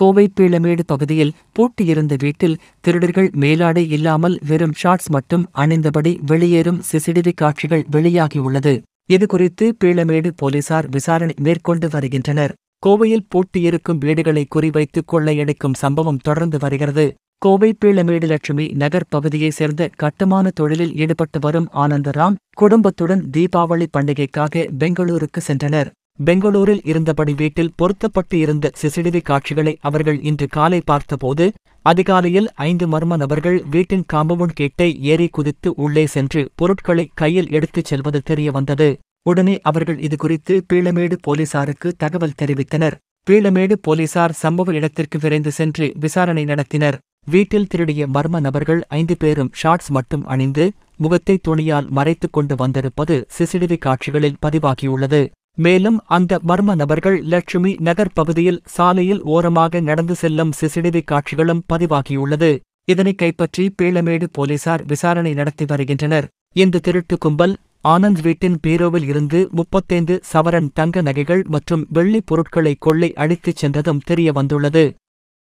கோவை பீளமேடு பகுதியில் பூட்டியிருந்த வீட்டில் திருடர்கள் மேலாடை இல்லாமல் வெறும் ஷார்ட்ஸ் மட்டும் அணிந்தபடி வெளியேறும் சிசிடிவி காட்சிகள் வெளியாகியுள்ளது இதுகுறித்து பீளமேடு போலீசார் விசாரணை மேற்கொண்டு வருகின்றனர் கோவையில் பூட்டியிருக்கும் வீடுகளை குறிவைத்து கொள்ளையடிக்கும் சம்பவம் தொடர்ந்து வருகிறது கோவை பீளமேடு லட்சுமி நகர் பகுதியைச் சேர்ந்த கட்டுமான தொழிலில் ஈடுபட்டு வரும் ஆனந்தராம் குடும்பத்துடன் தீபாவளி பண்டிகைக்காக பெங்களூருக்கு சென்றனர் பெங்களூரில் இருந்தபடி வீட்டில் பொருத்தப்பட்டு இருந்த சிசிடிவி காட்சிகளை அவர்கள் இன்று காலை பார்த்தபோது அதிகாலையில் ஐந்து மர்ம நபர்கள் வீட்டின் காம்பவுண்ட் கேட்டை ஏறி குதித்து உள்ளே சென்று பொருட்களை கையில் எடுத்துச் செல்வது தெரியவந்தது உடனே அவர்கள் இதுகுறித்து பீளமேடு போலீசாருக்கு தகவல் தெரிவித்தனர் பீளமேடு போலீசார் சம்பவ இடத்திற்கு விரைந்து சென்று விசாரணை நடத்தினர் வீட்டில் திருடிய மர்ம நபர்கள் ஐந்து பேரும் ஷார்ட்ஸ் மட்டும் அணிந்து முகத்தை துணியால் மறைத்துக் கொண்டு வந்திருப்பது சிசிடிவி காட்சிகளில் பதிவாகியுள்ளது மேலும் அந்த மர்ம நபர்கள் லட்சுமி நகர் பகுதியில் சாலையில் ஓரமாக நடந்து செல்லும் சிசிடிவி காட்சிகளும் பதிவாகியுள்ளது இதனை கைப்பற்றி பீளமேடு போலீசார் விசாரணை நடத்தி வருகின்றனர் இந்த திருட்டு கும்பல் ஆனந்த் வீட்டின் பீரோவில் இருந்து முப்பத்தைந்து சவரன் தங்க நகைகள் மற்றும் வெள்ளிப் பொருட்களை கொள்ளை அடித்துச் சென்றதும் தெரியவந்துள்ளது